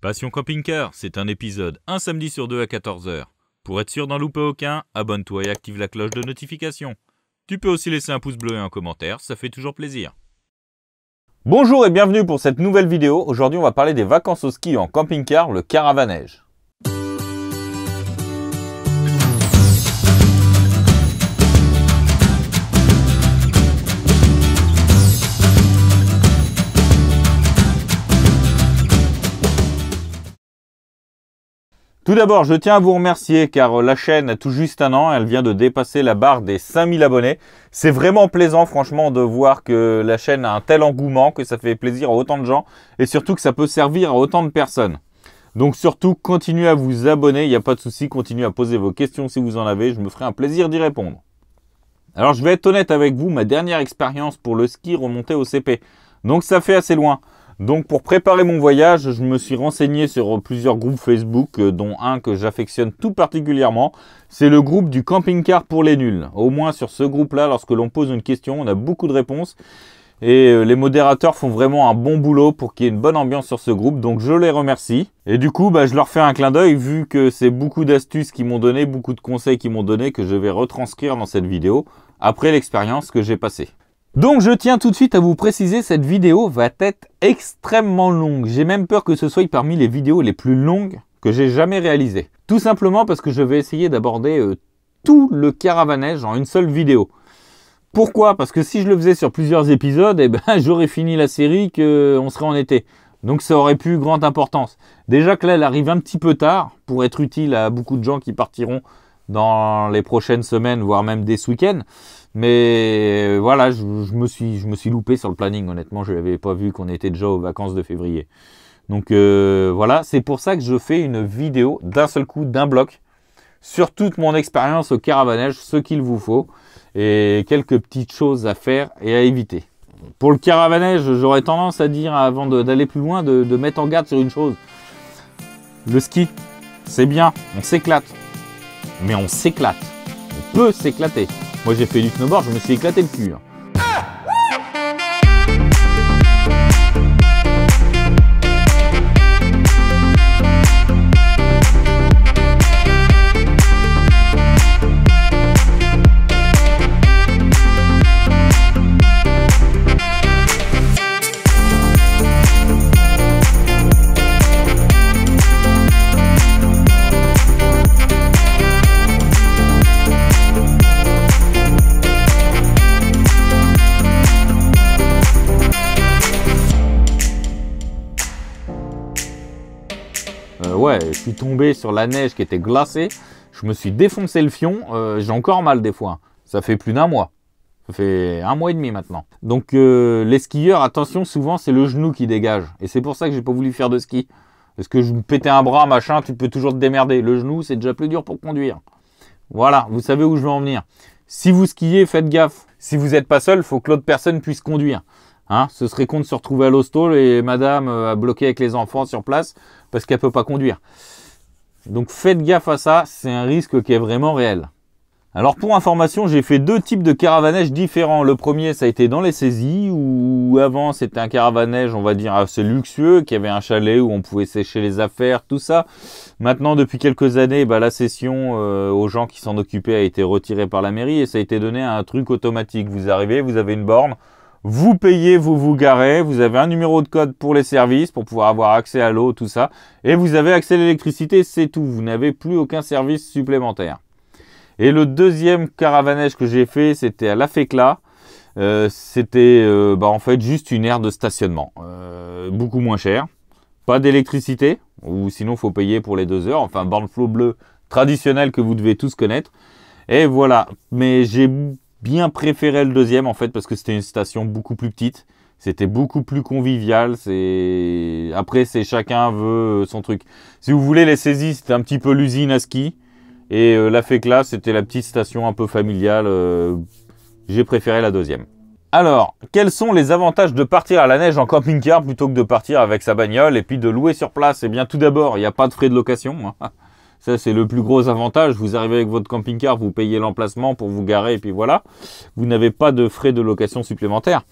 Passion Camping-Car, c'est un épisode un samedi sur deux à 14h. Pour être sûr d'en louper aucun, abonne-toi et active la cloche de notification. Tu peux aussi laisser un pouce bleu et un commentaire, ça fait toujours plaisir. Bonjour et bienvenue pour cette nouvelle vidéo. Aujourd'hui, on va parler des vacances au ski en camping-car, le caravanège. Tout d'abord, je tiens à vous remercier car euh, la chaîne a tout juste un an, elle vient de dépasser la barre des 5000 abonnés. C'est vraiment plaisant franchement de voir que la chaîne a un tel engouement, que ça fait plaisir à autant de gens et surtout que ça peut servir à autant de personnes. Donc surtout, continuez à vous abonner, il n'y a pas de souci, continuez à poser vos questions si vous en avez, je me ferai un plaisir d'y répondre. Alors je vais être honnête avec vous, ma dernière expérience pour le ski remontait au CP, donc ça fait assez loin. Donc pour préparer mon voyage, je me suis renseigné sur plusieurs groupes Facebook, euh, dont un que j'affectionne tout particulièrement. C'est le groupe du camping-car pour les nuls. Au moins sur ce groupe-là, lorsque l'on pose une question, on a beaucoup de réponses. Et euh, les modérateurs font vraiment un bon boulot pour qu'il y ait une bonne ambiance sur ce groupe, donc je les remercie. Et du coup, bah, je leur fais un clin d'œil, vu que c'est beaucoup d'astuces qu'ils m'ont donné, beaucoup de conseils qu'ils m'ont donné, que je vais retranscrire dans cette vidéo, après l'expérience que j'ai passée. Donc je tiens tout de suite à vous préciser, cette vidéo va être extrêmement longue. J'ai même peur que ce soit parmi les vidéos les plus longues que j'ai jamais réalisées. Tout simplement parce que je vais essayer d'aborder euh, tout le caravanège en une seule vidéo. Pourquoi Parce que si je le faisais sur plusieurs épisodes, eh ben, j'aurais fini la série qu'on euh, serait en été. Donc ça aurait pu grande importance. Déjà que là, elle arrive un petit peu tard pour être utile à beaucoup de gens qui partiront dans les prochaines semaines, voire même des week ends mais euh, voilà, je, me suis, je me suis loupé sur le planning, honnêtement. Je n'avais pas vu qu'on était déjà aux vacances de février. Donc euh, voilà, c'est pour ça que je fais une vidéo d'un seul coup, d'un bloc, sur toute mon expérience au caravanage, ce qu'il vous faut, et quelques petites choses à faire et à éviter. Pour le caravanage, j'aurais tendance à dire, avant d'aller plus loin, de mettre en garde sur une chose. Le ski, c'est bien, on s'éclate, mais on s'éclate peut s'éclater. Moi j'ai fait du snowboard, je me suis éclaté le cul. Hein. ouais, je suis tombé sur la neige qui était glacée. Je me suis défoncé le fion. Euh, j'ai encore mal des fois. Ça fait plus d'un mois. Ça fait un mois et demi maintenant. Donc euh, les skieurs, attention, souvent c'est le genou qui dégage. Et c'est pour ça que j'ai pas voulu faire de ski. Parce que je me pétais un bras, machin, tu peux toujours te démerder. Le genou, c'est déjà plus dur pour conduire. Voilà, vous savez où je veux en venir. Si vous skiez, faites gaffe. Si vous n'êtes pas seul, faut que l'autre personne puisse conduire. Hein, ce serait con de se retrouver à l'hostel et madame a euh, bloqué avec les enfants sur place parce qu'elle ne peut pas conduire. Donc faites gaffe à ça, c'est un risque qui est vraiment réel. Alors pour information, j'ai fait deux types de caravanèges différents. Le premier, ça a été dans les saisies, où avant c'était un caravanège on va dire, assez luxueux, qui avait un chalet où on pouvait sécher les affaires, tout ça. Maintenant, depuis quelques années, bah, la session euh, aux gens qui s'en occupaient a été retirée par la mairie et ça a été donné à un truc automatique. Vous arrivez, vous avez une borne, vous payez, vous vous garez, vous avez un numéro de code pour les services, pour pouvoir avoir accès à l'eau, tout ça. Et vous avez accès à l'électricité, c'est tout. Vous n'avez plus aucun service supplémentaire. Et le deuxième caravanège que j'ai fait, c'était à La Fécla. Euh, c'était euh, bah, en fait juste une aire de stationnement. Euh, beaucoup moins cher. Pas d'électricité, ou sinon faut payer pour les deux heures. Enfin, borne flow bleu traditionnel que vous devez tous connaître. Et voilà. Mais j'ai bien préféré le deuxième en fait parce que c'était une station beaucoup plus petite. C'était beaucoup plus convivial. C'est après c'est chacun veut euh, son truc. Si vous voulez les saisies, c'était un petit peu l'usine à ski et euh, la FECLA c'était la petite station un peu familiale. Euh, j'ai préféré la deuxième. Alors, quels sont les avantages de partir à la neige en camping-car plutôt que de partir avec sa bagnole et puis de louer sur place Eh bien, tout d'abord, il n'y a pas de frais de location. Hein. Ça, c'est le plus gros avantage. Vous arrivez avec votre camping-car, vous payez l'emplacement pour vous garer et puis voilà. Vous n'avez pas de frais de location supplémentaires.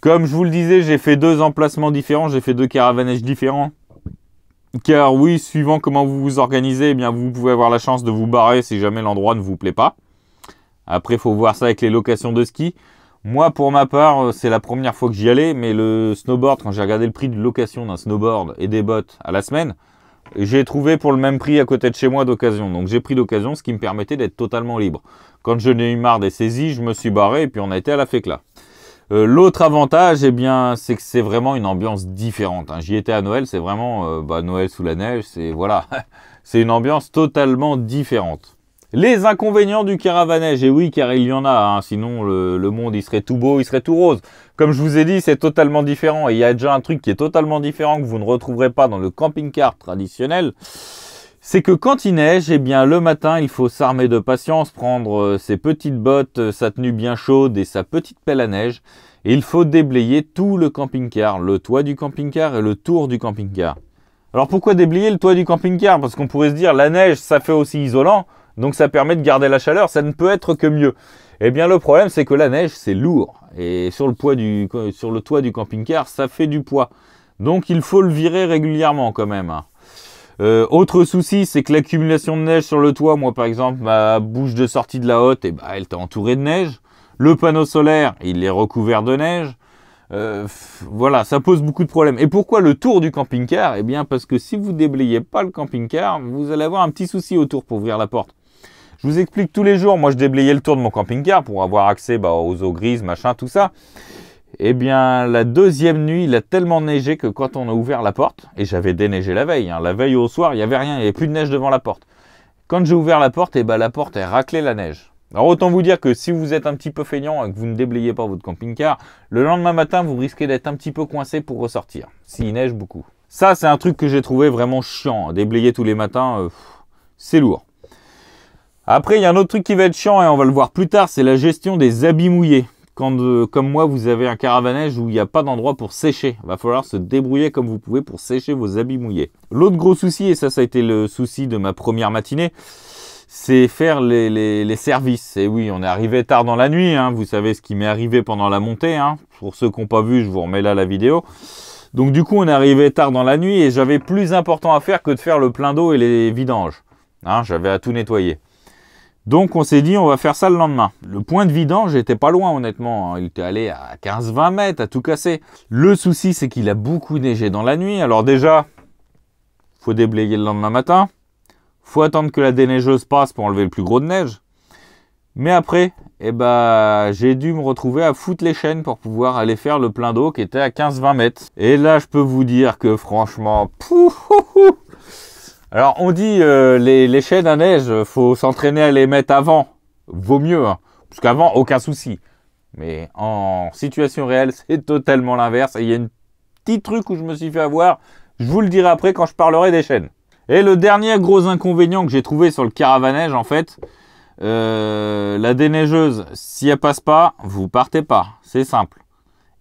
Comme je vous le disais, j'ai fait deux emplacements différents, j'ai fait deux caravanages différents. Car oui, suivant comment vous vous organisez, eh bien vous pouvez avoir la chance de vous barrer si jamais l'endroit ne vous plaît pas. Après, il faut voir ça avec les locations de ski. Moi, pour ma part, euh, c'est la première fois que j'y allais, mais le snowboard, quand j'ai regardé le prix de location d'un snowboard et des bottes à la semaine, j'ai trouvé pour le même prix à côté de chez moi d'occasion. Donc j'ai pris d'occasion, ce qui me permettait d'être totalement libre. Quand je n'ai eu marre des saisies, je me suis barré et puis on a été à la fécla. Euh, l'autre avantage, eh bien, c'est que c'est vraiment une ambiance différente. Hein. J'y étais à Noël, c'est vraiment euh, bah, Noël sous la neige, c'est voilà, c'est une ambiance totalement différente. Les inconvénients du caravaneige, et oui, car il y en a, hein. sinon le, monde il serait tout beau, il serait tout rose. Comme je vous ai dit, c'est totalement différent, et il y a déjà un truc qui est totalement différent que vous ne retrouverez pas dans le camping-car traditionnel. C'est que quand il neige, eh bien le matin, il faut s'armer de patience, prendre euh, ses petites bottes, euh, sa tenue bien chaude et sa petite pelle à neige. Et il faut déblayer tout le camping-car, le toit du camping-car et le tour du camping-car. Alors pourquoi déblayer le toit du camping-car Parce qu'on pourrait se dire la neige, ça fait aussi isolant. Donc ça permet de garder la chaleur, ça ne peut être que mieux. Eh bien le problème c'est que la neige c'est lourd. Et sur le, poids du, sur le toit du camping-car, ça fait du poids. Donc il faut le virer régulièrement quand même. Euh, autre souci, c'est que l'accumulation de neige sur le toit, moi par exemple, ma bouche de sortie de la hotte, et eh ben, elle est entourée de neige. Le panneau solaire, il est recouvert de neige. Euh, voilà, ça pose beaucoup de problèmes. Et pourquoi le tour du camping-car Eh bien parce que si vous déblayez pas le camping-car, vous allez avoir un petit souci autour pour ouvrir la porte. Je vous explique tous les jours, moi je déblayais le tour de mon camping-car pour avoir accès bah, aux eaux grises, machin, tout ça. Eh bien, la deuxième nuit, il a tellement neigé que quand on a ouvert la porte, et j'avais déneigé la veille, hein, la veille au soir, il n'y avait rien, il n'y avait plus de neige devant la porte. Quand j'ai ouvert la porte, et eh ben, la porte a raclé la neige. Alors autant vous dire que si vous êtes un petit peu feignant et que vous ne déblayez pas votre camping-car, le lendemain matin, vous risquez d'être un petit peu coincé pour ressortir, s'il neige beaucoup. Ça, c'est un truc que j'ai trouvé vraiment chiant. Déblayer tous les matins, euh, c'est lourd. Après, il y a un autre truc qui va être chiant et on va le voir plus tard, c'est la gestion des habits mouillés. Quand, euh, comme moi, vous avez un caravanège où il n'y a pas d'endroit pour sécher. Il va falloir se débrouiller comme vous pouvez pour sécher vos habits mouillés. L'autre gros souci, et ça, ça a été le souci de ma première matinée, c'est faire les, services. Et oui, on est arrivé tard dans la nuit, hein. vous savez ce qui m'est arrivé pendant la montée. Hein. Pour ceux qui n'ont pas vu, je vous remets là la vidéo. Donc du coup, on est arrivé tard dans la nuit et j'avais plus important à faire que de faire le plein d'eau et les vidanges. Hein. j'avais à tout nettoyer. Donc on s'est dit, on va faire ça le lendemain. Le point de vidange j'étais pas loin, honnêtement. Hein. Il était allé à 15-20 mètres, à tout casser. Le souci, c'est qu'il a beaucoup neigé dans la nuit. Alors déjà, faut déblayer le lendemain matin. faut attendre que la déneigeuse passe pour enlever le plus gros de neige. Mais après, eh ben, j'ai dû me retrouver à foutre les chaînes pour pouvoir aller faire le plein d'eau qui était à 15-20 mètres. Et là, je peux vous dire que franchement, pouf, alors on dit euh, les, chaînes à neige, faut s'entraîner à les mettre avant. Vaut mieux, hein. parce qu'avant aucun souci. Mais en situation réelle, c'est totalement l'inverse. Et il y a un petit truc où je me suis fait avoir. Je vous le dirai après quand je parlerai des chaînes. Et le dernier gros inconvénient que j'ai trouvé sur le neige, en fait, euh, la déneigeuse, si elle passe pas, vous partez pas. C'est simple.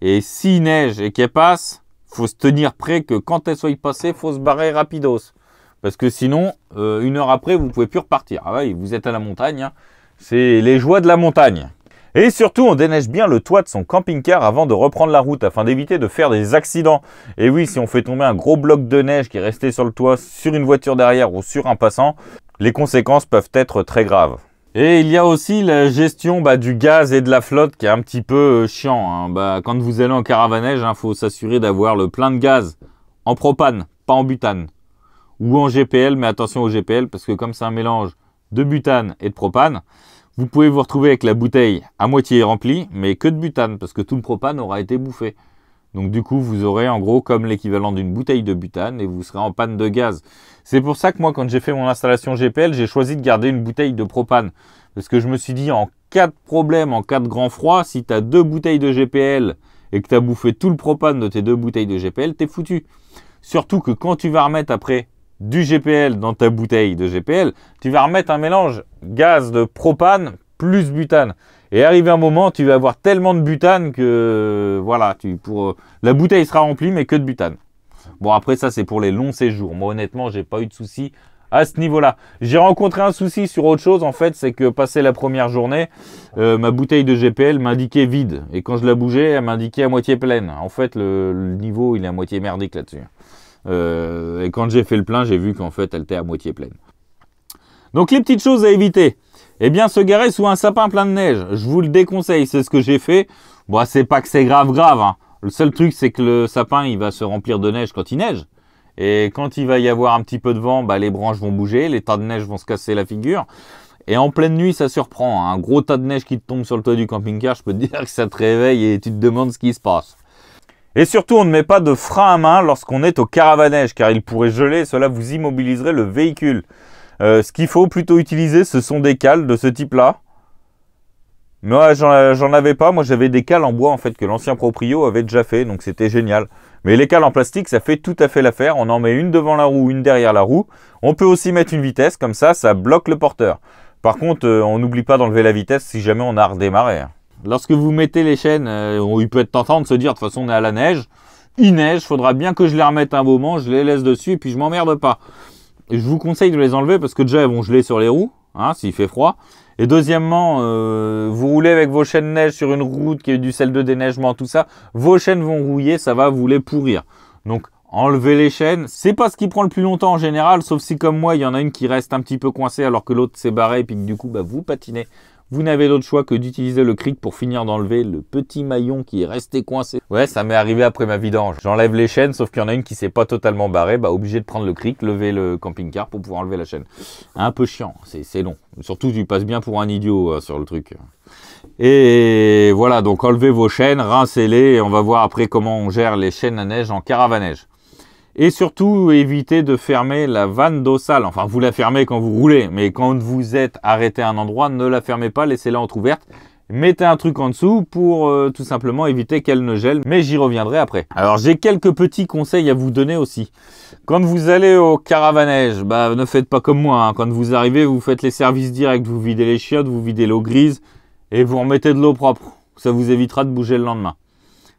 Et si neige et qu'elle passe, faut se tenir prêt que quand elle soit passée, faut se barrer rapidos. Parce que sinon, euh, une heure après, vous ne pouvez plus repartir. Ah vous êtes à la montagne. Hein. C'est les joies de la montagne. Et surtout, on déneige bien le toit de son camping-car avant de reprendre la route afin d'éviter de faire des accidents. Et oui, si on fait tomber un gros bloc de neige qui est resté sur le toit, sur une voiture derrière ou sur un passant, les conséquences peuvent être très graves. Et il y a aussi la gestion bah, du gaz et de la flotte qui est un petit peu euh, chiant. Hein. Bah, quand vous allez en caravaneige, il hein, faut s'assurer d'avoir le plein de gaz en propane, pas en butane ou en GPL, mais attention au GPL parce que comme c'est un mélange de butane et de propane, vous pouvez vous retrouver avec la bouteille à moitié remplie, mais que de butane parce que tout le propane aura été bouffé. Donc du coup, vous aurez en gros comme l'équivalent d'une bouteille de butane et vous serez en panne de gaz. C'est pour ça que moi, quand j'ai fait mon installation GPL, j'ai choisi de garder une bouteille de propane. Parce que je me suis dit, en cas de problème, en cas de grand froid, si tu as deux bouteilles de GPL et que tu as bouffé tout le propane de tes deux bouteilles de GPL, t'es foutu. Surtout que quand tu vas remettre après du GPL dans ta bouteille de GPL, tu vas remettre un mélange gaz de propane plus butane. Et arrivé un moment, tu vas avoir tellement de butane que voilà, tu, pour, euh, la bouteille sera remplie, mais que de butane. Bon, après, ça, c'est pour les longs séjours. Moi, honnêtement, j'ai pas eu de soucis à ce niveau-là. J'ai rencontré un souci sur autre chose, en fait, c'est que passé la première journée, euh, ma bouteille de GPL m'indiquait vide. Et quand je la bougeais, elle m'indiquait à moitié pleine. En fait, le, le niveau, il est à moitié merdique là-dessus. Euh, et quand j'ai fait le plein, j'ai vu qu'en fait, elle était à moitié pleine. Donc les petites choses à éviter. Eh bien, se garer sous un sapin plein de neige, je vous le déconseille, c'est ce que j'ai fait. Bon, c'est pas que c'est grave grave. Hein. Le seul truc, c'est que le sapin, il va se remplir de neige quand il neige. Et quand il va y avoir un petit peu de vent, bah, les branches vont bouger, les tas de neige vont se casser la figure. Et en pleine nuit, ça surprend. Hein. Un gros tas de neige qui te tombe sur le toit du camping-car, je peux te dire que ça te réveille et tu te demandes ce qui se passe. Et surtout, on ne met pas de frein à main lorsqu'on est au caravanage, car il pourrait geler, cela vous immobiliserait le véhicule. Euh, ce qu'il faut plutôt utiliser, ce sont des cales de ce type-là. Moi, j'en avais pas. Moi, j'avais des cales en bois, en fait, que l'ancien proprio avait déjà fait, donc c'était génial. Mais les cales en plastique, ça fait tout à fait l'affaire. On en met une devant la roue, une derrière la roue. On peut aussi mettre une vitesse, comme ça, ça bloque le porteur. Par contre, euh, on n'oublie pas d'enlever la vitesse si jamais on a redémarré. Hein. Lorsque vous mettez les chaînes, euh, il peut être tentant de se dire, de toute façon, on est à la neige. Il neige, faudra bien que je les remette un moment, je les laisse dessus et puis je m'emmerde pas. je vous conseille de les enlever parce que déjà, elles vont geler sur les roues, hein, s'il fait froid. Et deuxièmement, euh, vous roulez avec vos chaînes neige sur une route qui a du sel de déneigement, tout ça. Vos chaînes vont rouiller, ça va vous les pourrir. Donc, enlever les chaînes. C'est pas ce qui prend le plus longtemps en général, sauf si comme moi, il y en a une qui reste un petit peu coincée alors que l'autre s'est barrée et puis que, du coup, bah, vous patinez vous n'avez d'autre choix que d'utiliser le cric pour finir d'enlever le petit maillon qui est resté coincé. Ouais, ça m'est arrivé après ma vidange. J'enlève les chaînes, sauf qu'il y en a une qui s'est pas totalement barrée. Bah, obligé de prendre le cric, lever le camping-car pour pouvoir enlever la chaîne. Un peu chiant, c'est long. Surtout, tu passe bien pour un idiot euh, sur le truc. Et voilà, donc enlevez vos chaînes, rincez-les et on va voir après comment on gère les chaînes à neige en caravaneige. Et surtout, évitez de fermer la vanne sale. Enfin, vous la fermez quand vous roulez, mais quand vous êtes arrêté à un endroit, ne la fermez pas, laissez-la entrouverte mettez un truc en dessous pour euh, tout simplement éviter qu'elle ne gèle, mais j'y reviendrai après. Alors j'ai quelques petits conseils à vous donner aussi. Quand vous allez au caravanège, bah, ne faites pas comme moi, hein. quand vous arrivez, vous faites les services directs, vous videz les chiottes, vous videz l'eau grise et vous remettez de l'eau propre. Ça vous évitera de bouger le lendemain.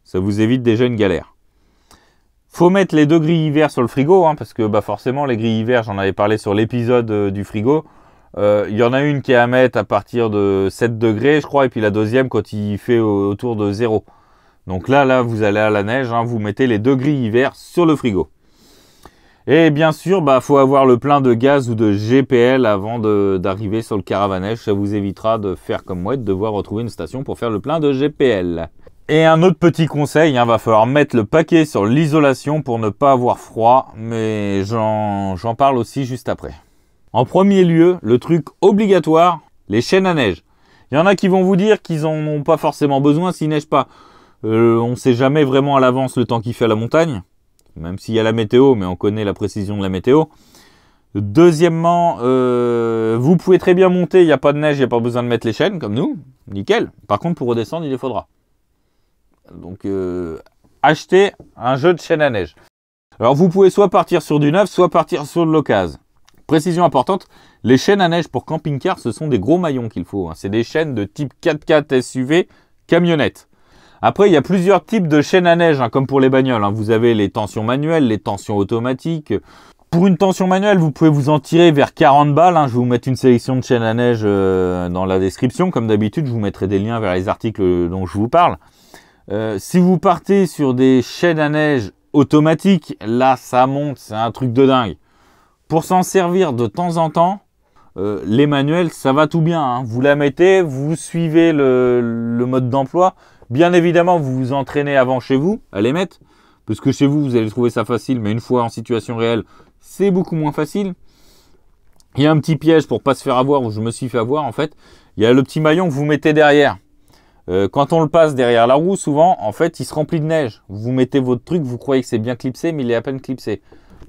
Ça vous évite déjà une galère. Faut mettre les deux grilles hiver sur le frigo, hein, parce que bah, forcément les grilles hiver, j'en avais parlé sur l'épisode euh, du frigo. Euh, il y en a une qui est à mettre à partir de 7 degrés, je crois, et puis la deuxième quand il fait autour de 0. Donc là, là, vous allez à la neige, hein, vous mettez les deux grilles hiver sur le frigo. Et bien sûr, bah, faut avoir le plein de gaz ou de GPL avant d'arriver sur le caravanage. Ça vous évitera de faire comme moi, de devoir retrouver une station pour faire le plein de GPL. Et un autre petit conseil, il hein, va falloir mettre le paquet sur l'isolation pour ne pas avoir froid, mais j'en parle aussi juste après. En premier lieu, le truc obligatoire, les chaînes à neige. Il y en a qui vont vous dire qu'ils n'en ont pas forcément besoin s'il neige pas. Euh, on ne sait jamais vraiment à l'avance le temps qu'il fait à la montagne, même s'il y a la météo, mais on connaît la précision de la météo. Deuxièmement, euh, vous pouvez très bien monter, il n'y a pas de neige, il n'y a pas besoin de mettre les chaînes comme nous, nickel. Par contre, pour redescendre, il les faudra. Donc, euh, acheter un jeu de chaîne à neige. Alors, vous pouvez soit partir sur du neuf, soit partir sur de l'occasion. Précision importante, les chaînes à neige pour camping-car, ce sont des gros maillons qu'il faut. Hein. C'est des chaînes de type 4x4 SUV, camionnette. Après, il y a plusieurs types de chaînes à neige, hein, comme pour les bagnoles. Hein. Vous avez les tensions manuelles, les tensions automatiques. Pour une tension manuelle, vous pouvez vous en tirer vers 40 balles. Je vais vous mettre une sélection de chaînes à neige euh, dans la description. Comme d'habitude, je vous mettrai des liens vers les articles euh, dont je vous parle. Euh, si vous partez sur des chaînes à neige automatiques, là ça monte, c'est un truc de dingue. Pour s'en servir de temps en temps, euh, les manuels, ça va tout bien. Hein. Vous la mettez, vous suivez le, mode d'emploi. Bien évidemment, vous vous entraînez avant chez vous à les mettre. Parce que chez vous, vous allez trouver ça facile, mais une fois en situation réelle, c'est beaucoup moins facile. Il y a un petit piège pour ne pas se faire avoir, où je me suis fait avoir en fait. Il y a le petit maillon que vous mettez derrière. Euh, quand on le passe derrière la roue, souvent, en fait, il se remplit de neige. Vous mettez votre truc, vous croyez que c'est bien clipsé, mais il est à peine clipsé.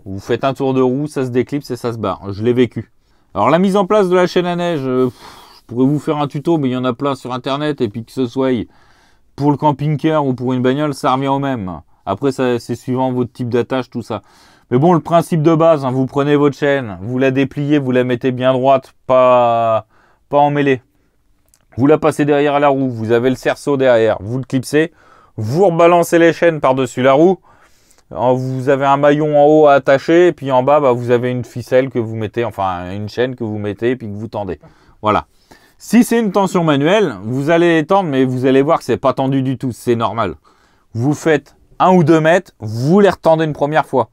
Vous faites un tour de roue, ça se déclipse et ça se barre. Je l'ai vécu. Alors la mise en place de la chaîne à neige, euh, je pourrais vous faire un tuto, mais il y en a plein sur Internet. Et puis que ce soit pour le camping-car ou pour une bagnole, ça revient au même. Après, c'est suivant votre type d'attache, tout ça. Mais bon, le principe de base, hein, vous prenez votre chaîne, vous la dépliez, vous la mettez bien droite, pas, pas en mêlée vous la passez derrière la roue, vous avez le cerceau derrière, vous le clipsez, vous rebalancez les chaînes par-dessus la roue, vous avez un maillon en haut à attacher, et puis en bas, bah, vous avez une ficelle que vous mettez, enfin une chaîne que vous mettez, et puis que vous tendez. Voilà. Si c'est une tension manuelle, vous allez tendre, mais vous allez voir que c'est pas tendu du tout, c'est normal. Vous faites un ou deux mètres, vous les retendez une première fois.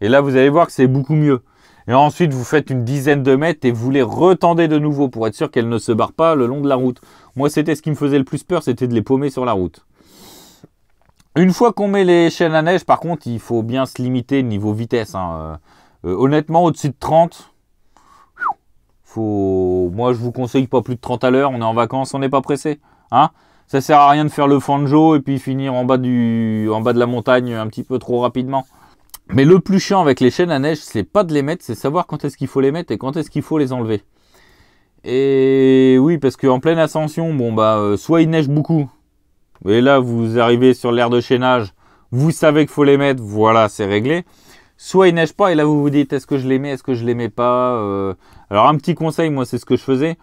Et là, vous allez voir que c'est beaucoup mieux. Et ensuite, vous faites une dizaine de mètres et vous les retendez de nouveau pour être sûr qu'elles ne se barrent pas le long de la route. Moi, c'était ce qui me faisait le plus peur, c'était de les paumer sur la route. Une fois qu'on met les chaînes à neige, par contre, il faut bien se limiter niveau vitesse. Hein. Euh, euh, honnêtement, au-dessus de 30, faut... moi, je vous conseille pas plus de 30 à l'heure. On est en vacances, on n'est pas pressé. Hein ça sert à rien de faire le fanjo et puis finir en bas, du... en bas de la montagne un petit peu trop rapidement. Mais le plus chiant avec les chaînes à neige, c'est pas de les mettre, c'est savoir quand est-ce qu'il faut les mettre et quand est-ce qu'il faut les enlever. Et oui, parce qu'en pleine ascension, bon bah, euh, soit il neige beaucoup, et là vous arrivez sur l'aire de chaînage, vous savez qu'il faut les mettre, voilà, c'est réglé. Soit il neige pas, et là vous vous dites, est-ce que je les mets, est-ce que je les mets pas euh. Alors un petit conseil, moi c'est ce que je faisais,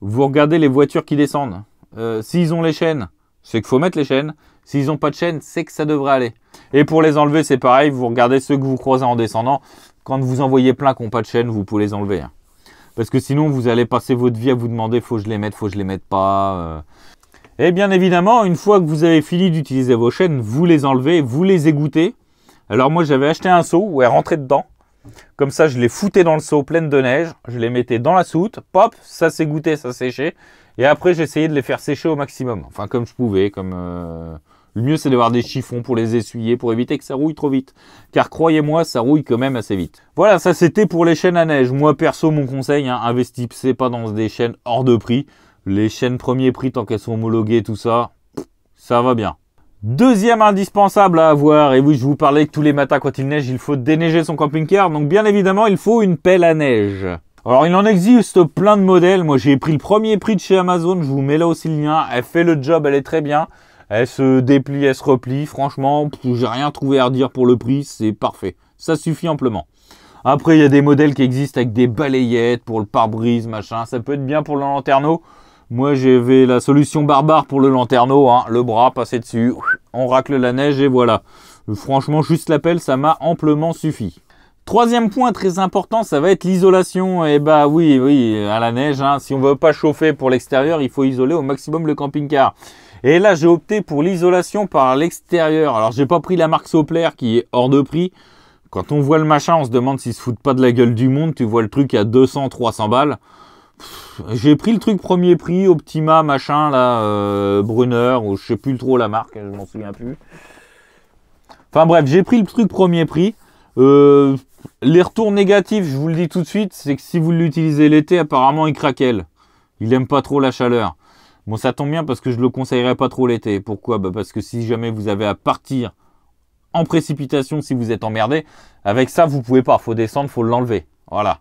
vous regardez les voitures qui descendent. Euh, s'ils ont les chaînes, c'est qu'il faut mettre les chaînes. S'ils n'ont pas de chaîne, c'est que ça devrait aller. Et pour les enlever, c'est pareil, vous regardez ceux que vous croisez en descendant. Quand vous envoyez plein qui n'ont pas de chaîne, vous pouvez les enlever. Hein. Parce que sinon, vous allez passer votre vie à vous demander, faut que je les mette, faut que je les mette pas. Euh. Et bien évidemment, une fois que vous avez fini d'utiliser vos chaînes, vous les enlevez, vous les égouttez. Alors moi, j'avais acheté un seau où elle rentrait dedans. Comme ça, je les foutais dans le seau pleine de neige. Je les mettais dans la soute. Pop, ça s'égouttait, ça séchait. Et après, j'essayais de les faire sécher au maximum. Enfin, comme je pouvais, comme... Euh, le mieux, c'est d'avoir des chiffons pour les essuyer, pour éviter que ça rouille trop vite. Car croyez-moi, ça rouille quand même assez vite. Voilà, ça c'était pour les chaînes à neige. Moi, perso, mon conseil, hein, investissez pas dans des chaînes hors de prix. Les chaînes premier prix, tant qu'elles sont homologuées, tout ça, ça va bien. Deuxième indispensable à avoir, et oui, je vous parlais que tous les matins quand il neige, il faut déneiger son camping-car, donc bien évidemment, il faut une pelle à neige. Alors, il en existe plein de modèles. Moi, j'ai pris le premier prix de chez Amazon, je vous mets là aussi le lien. Elle fait le job, elle est très bien. Elle se déplie, elle se replie. Franchement, j'ai rien trouvé à redire pour le prix. C'est parfait. Ça suffit amplement. Après, il y a des modèles qui existent avec des balayettes pour le pare-brise, machin. Ça peut être bien pour le lanterneau. Moi, j'avais la solution barbare pour le lanterneau. Hein. Le bras passé dessus, on racle la neige et voilà. Franchement, juste l'appel, ça m'a amplement suffi. Troisième point très important, ça va être l'isolation. Et eh bah oui, oui, à la neige, hein. si on veut pas chauffer pour l'extérieur, il faut isoler au maximum le camping-car. Et là, j'ai opté pour l'isolation par l'extérieur. Alors, j'ai pas pris la marque Sopler qui est hors de prix. Quand on voit le machin, on se demande s'ils se foutent pas de la gueule du monde. Tu vois le truc à 200, 300 balles. J'ai pris le truc premier prix, Optima, machin, là, euh, Brunner, ou je sais plus trop la marque, je m'en souviens plus. Enfin bref, j'ai pris le truc premier prix. Euh, les retours négatifs, je vous le dis tout de suite, c'est que si vous l'utilisez l'été, apparemment il craquelle. Il aime pas trop la chaleur. Bon, ça tombe bien parce que je ne le conseillerais pas trop l'été. Pourquoi bah, Parce que si jamais vous avez à partir en précipitation, si vous êtes emmerdé, avec ça, vous pouvez pas. Il Faut descendre, faut l'enlever. Voilà.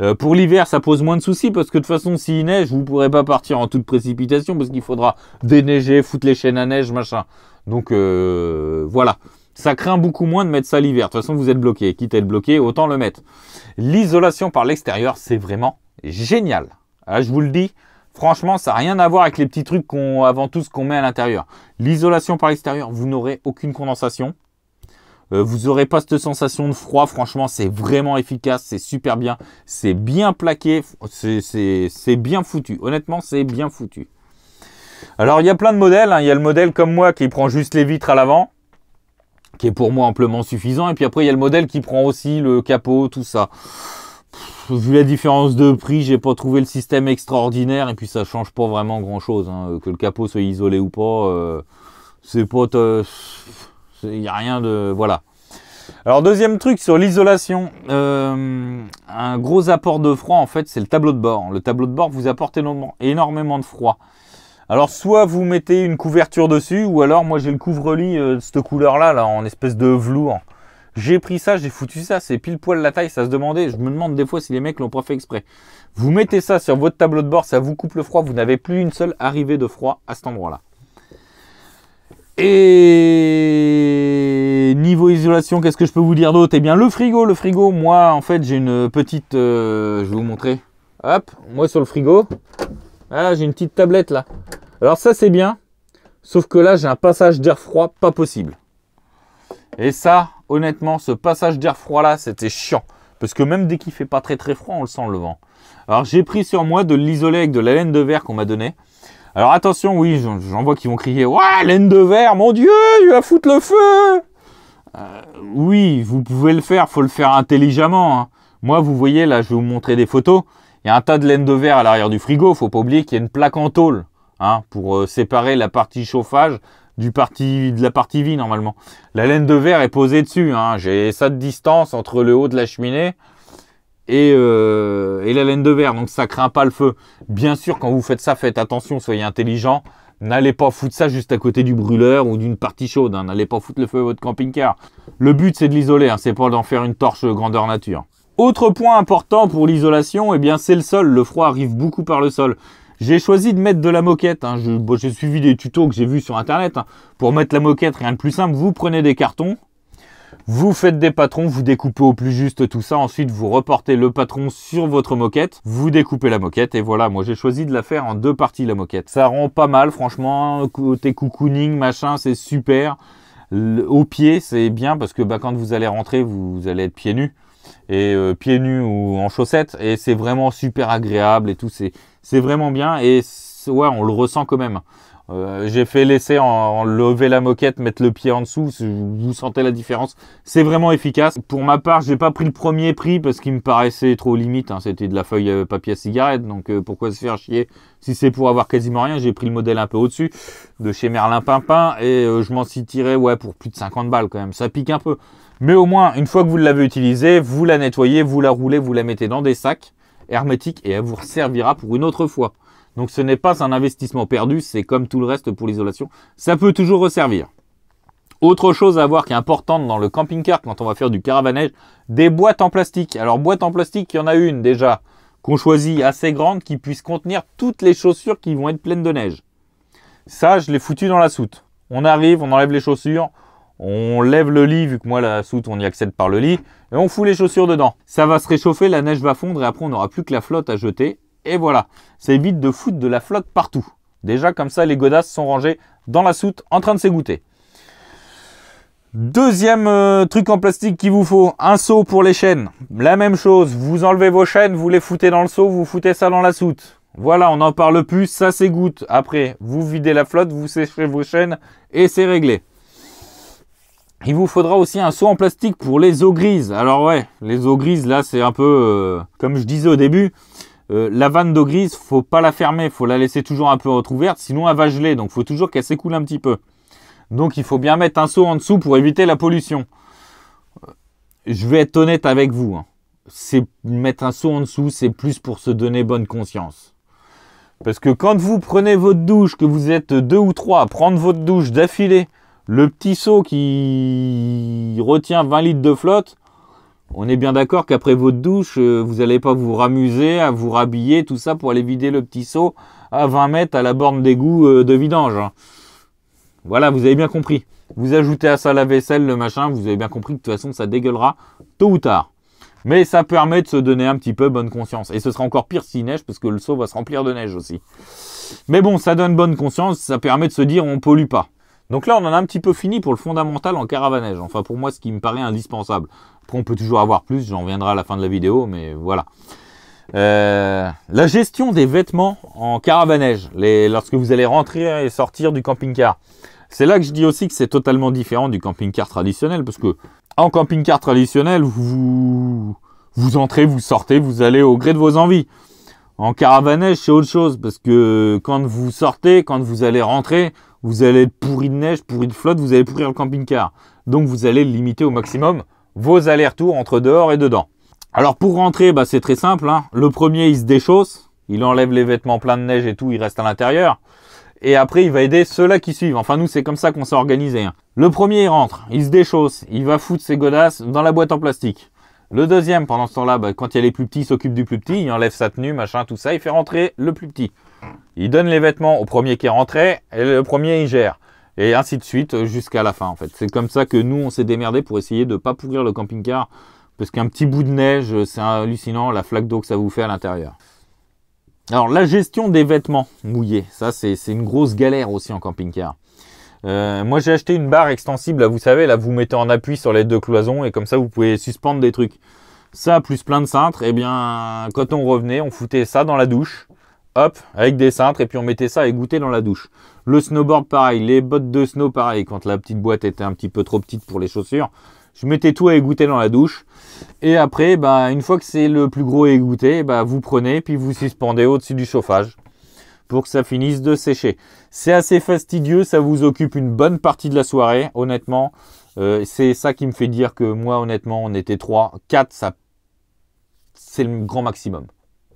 Euh, pour l'hiver, ça pose moins de soucis parce que de toute façon, s'il neige, vous ne pourrez pas partir en toute précipitation parce qu'il faudra déneiger, foutre les chaînes à neige, machin. Donc euh, voilà. Ça craint beaucoup moins de mettre ça l'hiver. De toute façon, vous êtes bloqué. Quitte à être bloqué, autant le mettre. L'isolation par l'extérieur, c'est vraiment génial. Ah, je vous le dis, Franchement, ça n'a rien à voir avec les petits trucs qu'on, avant tout ce qu'on met à l'intérieur. L'isolation par l'extérieur, vous n'aurez aucune condensation. Euh, vous n'aurez pas cette sensation de froid. Franchement, c'est vraiment efficace. C'est super bien. C'est bien plaqué. C'est bien foutu. Honnêtement, c'est bien foutu. Alors, il y a plein de modèles. Hein. Il y a le modèle comme moi qui prend juste les vitres à l'avant qui est pour moi amplement suffisant. Et puis après, il y a le modèle qui prend aussi le capot, tout ça vu la différence de prix, j'ai pas trouvé le système extraordinaire et puis ça change pas vraiment grand chose. Hein. Que le capot soit isolé ou pas, euh, c'est pas. Il n'y a rien de. Voilà. Alors deuxième truc sur l'isolation, euh, un gros apport de froid en fait c'est le tableau de bord. Le tableau de bord vous apporte énormément, énormément de froid. Alors soit vous mettez une couverture dessus ou alors moi j'ai le couvre-lit euh, de cette couleur là, là en espèce de velours. J'ai pris ça, j'ai foutu ça, c'est pile poil la taille, ça se demandait. Je me demande des fois si les mecs l'ont pas fait exprès. Vous mettez ça sur votre tableau de bord, ça vous coupe le froid, vous n'avez plus une seule arrivée de froid à cet endroit-là. Et niveau isolation, qu'est-ce que je peux vous dire d'autre Eh bien le frigo, le frigo, moi en fait j'ai une petite... Euh, je vais vous montrer. Hop, moi sur le frigo, ah, j'ai une petite tablette là. Alors ça c'est bien, sauf que là j'ai un passage d'air froid pas possible. Et ça, honnêtement, ce passage d'air froid là, c'était chiant. Parce que même dès qu'il fait pas très très froid, on le sent le vent. Alors j'ai pris sur moi de l'isoler avec de la laine de verre qu'on m'a donnée. Alors attention, oui, j'en vois qui vont crier ouah laine de verre, mon Dieu, il va foutre le feu euh, Oui, vous pouvez le faire, faut le faire intelligemment. Hein. Moi, vous voyez, là, je vais vous montrer des photos. Il y a un tas de laine de verre à l'arrière du frigo. faut pas oublier qu'il y a une plaque en tôle hein, pour euh, séparer la partie chauffage du parti, de la partie vie normalement. La laine de verre est posée dessus. Hein. J'ai ça de distance entre le haut de la cheminée et, euh, et, la laine de verre. Donc ça craint pas le feu. Bien sûr, quand vous faites ça, faites attention, soyez intelligent. N'allez pas foutre ça juste à côté du brûleur ou d'une partie chaude. Hein. N'allez pas foutre le feu à votre camping-car. Le but, c'est de l'isoler. Hein. C'est pas d'en faire une torche grandeur nature. Autre point important pour l'isolation, et eh bien c'est le sol. Le froid arrive beaucoup par le sol. J'ai choisi de mettre de la moquette. Hein. J'ai suivi des tutos que j'ai vus sur Internet. Hein. Pour mettre la moquette, rien de plus simple. Vous prenez des cartons, vous faites des patrons, vous découpez au plus juste tout ça. Ensuite, vous reportez le patron sur votre moquette. Vous découpez la moquette. Et voilà, moi, j'ai choisi de la faire en deux parties, la moquette. Ça rend pas mal, franchement. Côté cocooning, machin, c'est super. Au pied, c'est bien parce que bah, quand vous allez rentrer, vous, allez être pieds nus et euh, pieds nus ou en chaussettes et c'est vraiment super agréable et tout c'est c'est vraiment bien et ouais, on le ressent quand même. Euh, j'ai fait l'essai en, lever la moquette, mettre le pied en dessous, vous sentez la différence. C'est vraiment efficace. Pour ma part, n'ai pas pris le premier prix parce qu'il me paraissait trop limite. Hein. C'était de la feuille euh, papier à cigarette, donc euh, pourquoi se faire chier si c'est pour avoir quasiment rien J'ai pris le modèle un peu au-dessus de chez Merlin Pimpin et je m'en tiré ouais, pour plus de 50 balles quand même. Ça pique un peu. Mais au moins, une fois que vous l'avez utilisé, vous la nettoyez, vous la roulez, vous la mettez dans des sacs hermétique et elle vous servira pour une autre fois. Donc ce n'est pas un investissement perdu, c'est comme tout le reste pour l'isolation, ça peut toujours resservir. Autre chose à voir qui est importante dans le camping-car quand on va faire du caravanage, des boîtes en plastique. Alors boîte en plastique, il y en a une déjà qu'on choisit assez grande qui puisse contenir toutes les chaussures qui vont être pleines de neige. Ça, je l'ai foutu dans la soute. On arrive, on enlève les chaussures, on lève le lit, vu que moi la soute on y accède par le lit, et on fout les chaussures dedans. Ça va se réchauffer, la neige va fondre et après on n'aura plus que la flotte à jeter. Et voilà, ça évite de foutre de la flotte partout. Déjà comme ça les godasses sont rangées dans la soute en train de s'égoutter. Deuxième euh, truc en plastique qu'il vous faut, un seau pour les chaînes. La même chose, vous enlevez vos chaînes, vous les foutez dans le seau, vous foutez ça dans la soute. Voilà, on n'en parle plus, ça s'égoutte. Après, vous videz la flotte, vous séchez vos chaînes et c'est réglé. Il vous faudra aussi un seau en plastique pour les eaux grises. Alors ouais, les eaux grises, là, c'est un peu... Euh, comme je disais au début, euh, la vanne d'eau grise, faut pas la fermer. faut la laisser toujours un peu entrouverte, sinon elle va geler. Donc, faut toujours qu'elle s'écoule un petit peu. Donc, il faut bien mettre un seau en dessous pour éviter la pollution. Euh, je vais être honnête avec vous. Hein. mettre un seau en dessous, c'est plus pour se donner bonne conscience. Parce que quand vous prenez votre douche, que vous êtes deux ou trois à prendre votre douche d'affilée, le petit seau qui retient 20 litres de flotte, on est bien d'accord qu'après votre douche, euh, vous n'allez pas vous ramuser à vous rhabiller, tout ça, pour aller vider le petit seau à 20 mètres à la borne d'égout euh, de vidange. Hein. Voilà, vous avez bien compris. Vous ajoutez à ça la vaisselle, le machin, vous avez bien compris que de toute façon, ça dégueulera tôt ou tard. Mais ça permet de se donner un petit peu bonne conscience. Et ce sera encore pire si neige, parce que le seau va se remplir de neige aussi. Mais bon, ça donne bonne conscience, ça permet de se dire on pollue pas. Donc là, on en a un petit peu fini pour le fondamental en caravanège. Enfin, pour moi, ce qui me paraît indispensable. Après, on peut toujours avoir plus, j'en reviendrai à la fin de la vidéo, mais voilà. Euh, la gestion des vêtements en caravanège, lorsque vous allez rentrer et sortir du camping-car. C'est là que je dis aussi que c'est totalement différent du camping-car traditionnel, parce que en camping-car traditionnel, vous, vous entrez, vous sortez, vous allez au gré de vos envies. En caravanage, c'est autre chose, parce que quand vous sortez, quand vous allez rentrer, vous allez être pourri de neige, pourri de flotte, vous allez pourrir le camping-car. Donc vous allez limiter au maximum vos allers-retours entre dehors et dedans. Alors pour rentrer, bah c'est très simple. Hein. Le premier, il se déchausse, il enlève les vêtements pleins de neige et tout, il reste à l'intérieur. Et après, il va aider ceux-là qui suivent. Enfin, nous, c'est comme ça qu'on s'est organisé. Hein. Le premier, il rentre, il se déchausse, il va foutre ses godasses dans la boîte en plastique. Le deuxième, pendant ce temps-là, bah, quand il y a les plus petits, il s'occupe du plus petit, il enlève sa tenue, machin, tout ça, il fait rentrer le plus petit. Il donne les vêtements au premier qui est rentré et le premier il gère. Et ainsi de suite euh, jusqu'à la fin en fait. C'est comme ça que nous on s'est démerdé pour essayer de ne pas pourrir le camping-car. Parce qu'un petit bout de neige, euh, c'est hallucinant la flaque d'eau que ça vous fait à l'intérieur. Alors la gestion des vêtements mouillés, ça c'est une grosse galère aussi en camping-car. Euh, moi j'ai acheté une barre extensible, vous savez, là vous mettez en appui sur les deux cloisons et comme ça vous pouvez suspendre des trucs. Ça plus plein de cintres, et eh bien quand on revenait on foutait ça dans la douche hop, avec des cintres, et puis on mettait ça à égoutter dans la douche. Le snowboard, pareil, les bottes de snow, pareil, quand la petite boîte était un petit peu trop petite pour les chaussures, je mettais tout à égoutter dans la douche. Et après, bah, une fois que c'est le plus gros égoutté, bah, vous prenez, puis vous suspendez au-dessus du chauffage pour que ça finisse de sécher. C'est assez fastidieux, ça vous occupe une bonne partie de la soirée, honnêtement. Euh, c'est ça qui me fait dire que moi, honnêtement, on était 3, 4, ça, c'est le grand maximum.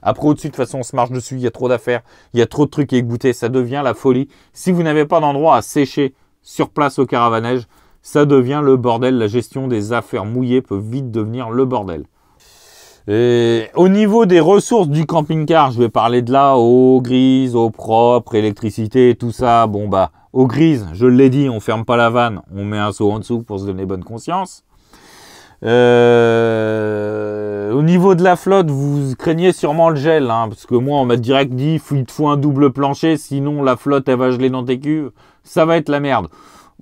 Après, au-dessus, de toute façon, on se marche dessus, il y a trop d'affaires, il y a trop de trucs à égoutter, ça devient la folie. Si vous n'avez pas d'endroit à sécher sur place au caravanage, ça devient le bordel. La gestion des affaires mouillées peut vite devenir le bordel. Et au niveau des ressources du camping-car, je vais parler de là, eau grise, eau propre, électricité, tout ça. Bon bah, eau grise, je l'ai dit, on ferme pas la vanne, on met un seau en dessous pour se donner bonne conscience. Euh, au niveau de la flotte, vous craignez sûrement le gel, hein, parce que moi, on m'a direct dit, il te faut un double plancher, sinon la flotte, elle va geler dans tes cuves. Ça va être la merde.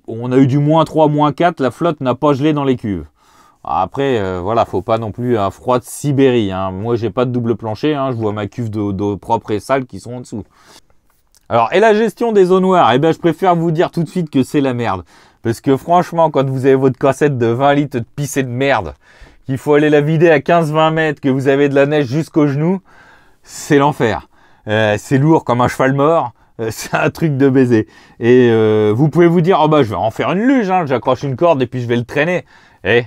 On a eu du moins 3, moins 4, la flotte n'a pas gelé dans les cuves. Après, euh, voilà, faut pas non plus un froid de Sibérie. Hein. Moi, j'ai pas de double plancher, hein. je vois ma cuve d'eau propre et sale qui sont en dessous. Alors, et la gestion des eaux noires Eh bien, je préfère vous dire tout de suite que c'est la merde. Parce que franchement, quand vous avez votre cassette de 20 litres de et de merde, qu'il faut aller la vider à 15-20 mètres, que vous avez de la neige jusqu'au genou, c'est l'enfer. Euh, c'est lourd comme un cheval mort. Euh, c'est un truc de baiser. Et euh, vous pouvez vous dire, oh bah je vais en faire une luge, hein, j'accroche une corde et puis je vais le traîner. Eh,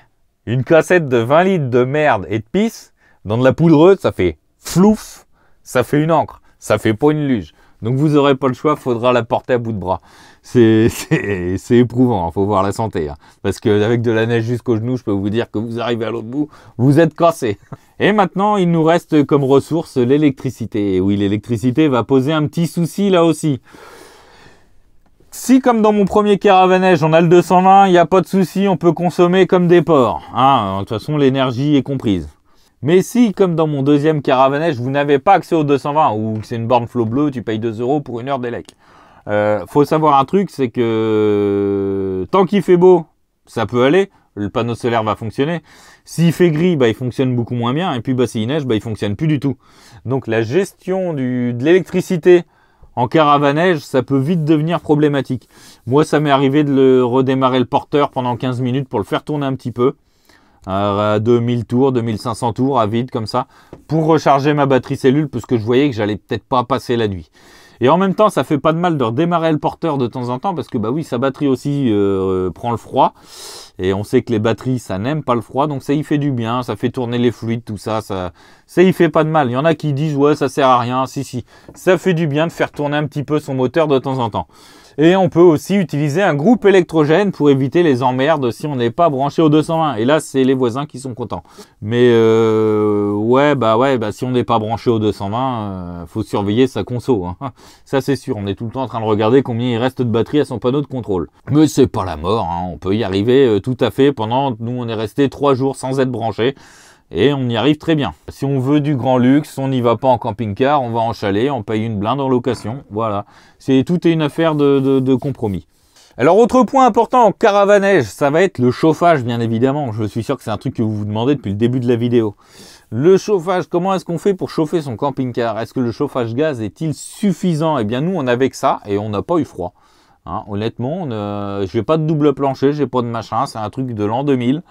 une cassette de 20 litres de merde et de pisse, dans de la poudreuse, ça fait flouf, ça fait une encre, ça fait pas une luge. Donc vous n'aurez pas le choix, il faudra la porter à bout de bras. C'est éprouvant, il hein, faut voir la santé. Hein. Parce Parce qu'avec de la neige jusqu'au genou, je peux vous dire que vous arrivez à l'autre bout, vous êtes cassé. Et maintenant, il nous reste comme ressource l'électricité. Et oui, l'électricité va poser un petit souci là aussi. Si, comme dans mon premier caravane on a le 220, il n'y a pas de souci, on peut consommer comme des porcs. Ah, de toute façon, l'énergie est comprise. Mais si, comme dans mon deuxième caravaneige, vous n'avez pas accès au 220 ou c'est une borne flow bleue, tu payes 2 euros pour une heure d'élec. Euh, faut savoir un truc, c'est que tant qu'il fait beau, ça peut aller, le panneau solaire va fonctionner. S'il fait gris, bah, il fonctionne beaucoup moins bien. Et puis, bah, s'il neige, bah, il fonctionne plus du tout. Donc, la gestion de l'électricité en caravaneige, ça peut vite devenir problématique. Moi, ça m'est arrivé de le redémarrer le porteur pendant 15 minutes pour le faire tourner un petit peu. 2000 euh, tours, 2500 tours à vide comme ça, pour recharger ma batterie cellule, parce que je voyais que j'allais peut-être pas passer la nuit. Et en même temps, ça fait pas de mal de redémarrer le porteur de temps en temps, parce que bah oui, sa batterie aussi euh, euh, prend le froid, et on sait que les batteries, ça n'aime pas le froid, donc ça y fait du bien, ça fait tourner les fluides, tout ça, ça, ça y fait pas de mal. Il y en a qui disent ouais, ça sert à rien, si si, ça fait du bien de faire tourner un petit peu son moteur de temps en temps. Et on peut aussi utiliser un groupe électrogène pour éviter les emmerdes si on n'est pas branché au 220. Et là, c'est les voisins qui sont contents. Mais euh, ouais, bah ouais, bah si on n'est pas branché au 220, euh, faut surveiller sa conso. Hein. Ça, c'est sûr. On est tout le temps en train de regarder combien il reste de batterie à son panneau de contrôle. Mais c'est pas la mort. Hein. On peut y arriver euh, tout à fait. Pendant, nous, on est resté trois jours sans être branché et on y arrive très bien. Si on veut du grand luxe, on n'y va pas en camping-car, on va en chalet, on paye une blinde en location. Voilà, c'est tout est une affaire de, compromis. Alors autre point important, en caravaneige, ça va être le chauffage bien évidemment. Je suis sûr que c'est un truc que vous vous demandez depuis le début de la vidéo. Le chauffage, comment est-ce qu'on fait pour chauffer son camping-car Est-ce que le chauffage gaz est-il suffisant Eh bien nous on avait que ça et on n'a pas eu froid. Hein. honnêtement, euh, je n'ai pas de double plancher, j'ai pas de machin, c'est un truc de l'an 2000.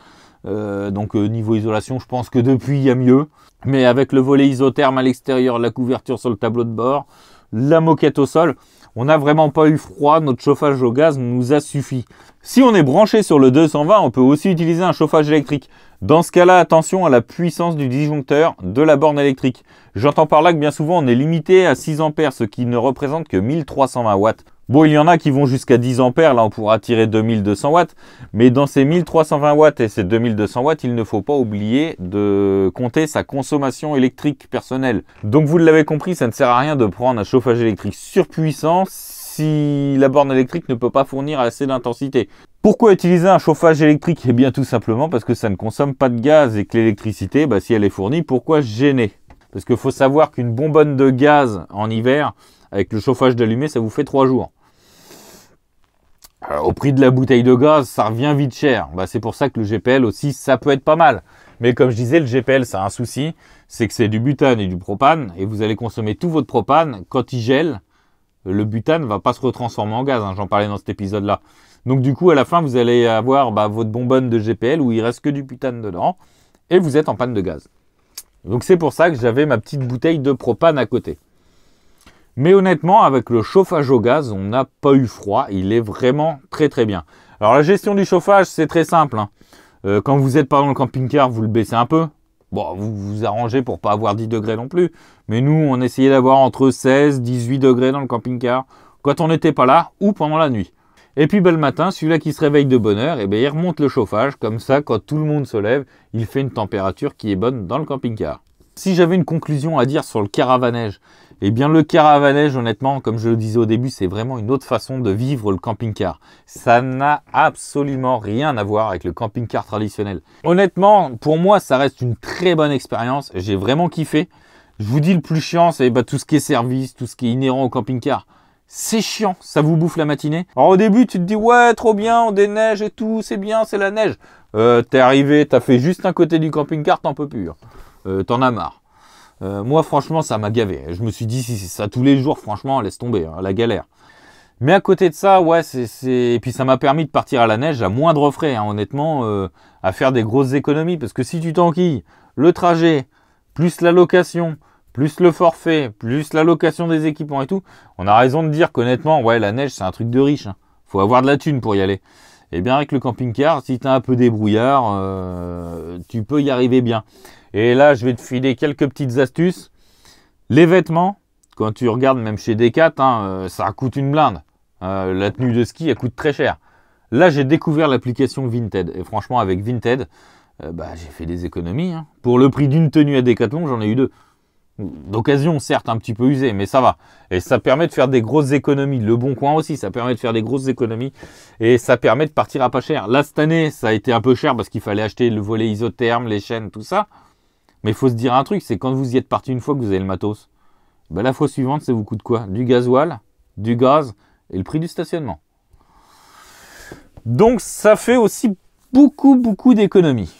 Euh, donc euh, niveau isolation, je pense que depuis il y a mieux. Mais avec le volet isotherme à l'extérieur, la couverture sur le tableau de bord, la moquette au sol, on n'a vraiment pas eu froid, notre chauffage au gaz nous a suffi. Si on est branché sur le 220, on peut aussi utiliser un chauffage électrique. Dans ce cas-là, attention à la puissance du disjoncteur de la borne électrique. J'entends par là que bien souvent on est limité à 6 ampères, ce qui ne représente que 1320 watts. Bon, il y en a qui vont jusqu'à 10 ampères, là on pourra tirer 2200 watts, mais dans ces 1320 watts et ces 2200 watts, il ne faut pas oublier de compter sa consommation électrique personnelle. Donc vous l'avez compris, ça ne sert à rien de prendre un chauffage électrique surpuissant si la borne électrique ne peut pas fournir assez d'intensité. Pourquoi utiliser un chauffage électrique Eh bien tout simplement parce que ça ne consomme pas de gaz et que l'électricité, bah, si elle est fournie, pourquoi gêner Parce qu'il faut savoir qu'une bonbonne de gaz en hiver, avec le chauffage d'allumé, ça vous fait trois jours. Euh, au prix de la bouteille de gaz, ça revient vite cher. Bah, c'est pour ça que le GPL aussi, ça peut être pas mal. Mais comme je disais, le GPL, ça a un souci, c'est que c'est du butane et du propane, et vous allez consommer tout votre propane. Quand il gèle, le butane va pas se retransformer en gaz. Hein, j'en parlais dans cet épisode-là. Donc du coup, à la fin, vous allez avoir bah, votre bonbonne de GPL où il reste que du butane dedans, et vous êtes en panne de gaz. Donc c'est pour ça que j'avais ma petite bouteille de propane à côté. Mais honnêtement, avec le chauffage au gaz, on n'a pas eu froid. Il est vraiment très très bien. Alors la gestion du chauffage, c'est très simple. Hein. Euh, quand vous êtes pas dans le camping-car, vous le baissez un peu. Bon, vous vous arrangez pour pas avoir 10 degrés non plus. Mais nous, on essayait d'avoir entre 16 18 degrés dans le camping-car quand on n'était pas là ou pendant la nuit. Et puis ben, le matin, celui-là qui se réveille de bonne heure, eh bien, il remonte le chauffage. Comme ça, quand tout le monde se lève, il fait une température qui est bonne dans le camping-car. Si j'avais une conclusion à dire sur le caravanège, eh bien, le caravanage, honnêtement, comme je le disais au début, c'est vraiment une autre façon de vivre le camping-car. Ça n'a absolument rien à voir avec le camping-car traditionnel. Honnêtement, pour moi, ça reste une très bonne expérience. J'ai vraiment kiffé. Je vous dis, le plus chiant, c'est bah, tout ce qui est service, tout ce qui est inhérent au camping-car. C'est chiant, ça vous bouffe la matinée. Alors au début, tu te dis, ouais, trop bien, on déneige et tout, c'est bien, c'est la neige. Euh, t'es arrivé, t'as fait juste un côté du camping-car, t'en peux pur. Hein. Euh, t'en as marre. Euh, moi, franchement, ça m'a gavé. Je me suis dit, si c'est ça tous les jours, franchement, laisse tomber, hein, la galère. Mais à côté de ça, ouais, c'est. Et puis ça m'a permis de partir à la neige à moindre frais, hein, honnêtement, euh, à faire des grosses économies. Parce que si tu t'enquilles, le trajet, plus la location, plus le forfait, plus la location des équipements et tout, on a raison de dire qu'honnêtement, ouais, la neige, c'est un truc de riche. Hein. Faut avoir de la thune pour y aller. Et eh bien avec le camping-car, si tu as un peu débrouillard, euh, tu peux y arriver bien. Et là, je vais te filer quelques petites astuces. Les vêtements, quand tu regardes même chez Decat, hein, euh, ça coûte une blinde. Euh, la tenue de ski, elle coûte très cher. Là, j'ai découvert l'application Vinted. Et franchement, avec Vinted, euh, bah, j'ai fait des économies. Hein. Pour le prix d'une tenue à Decathlon, j'en ai eu deux. D'occasion, certes, un petit peu usée, mais ça va. Et ça permet de faire des grosses économies. Le Bon Coin aussi, ça permet de faire des grosses économies. Et ça permet de partir à pas cher. Là, cette année, ça a été un peu cher parce qu'il fallait acheter le volet isotherme, les chaînes, tout ça. Mais il faut se dire un truc, c'est quand vous y êtes parti une fois que vous avez le matos, ben, la fois suivante, ça vous coûte quoi Du gasoil, du gaz et le prix du stationnement. Donc ça fait aussi beaucoup, beaucoup d'économies.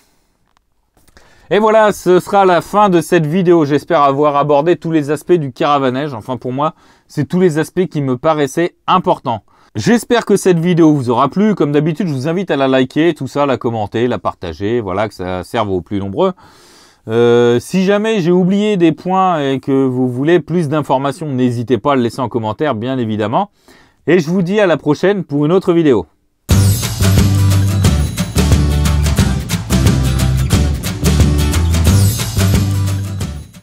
Et voilà, ce sera la fin de cette vidéo. J'espère avoir abordé tous les aspects du caravanage. Enfin, pour moi, c'est tous les aspects qui me paraissaient importants. J'espère que cette vidéo vous aura plu. Comme d'habitude, je vous invite à la liker, tout ça, la commenter, la partager. Voilà, que ça serve aux plus nombreux. Euh, si jamais j'ai oublié des points et que vous voulez plus d'informations, n'hésitez pas à le laisser en commentaire, bien évidemment. Et je vous dis à la prochaine pour une autre vidéo.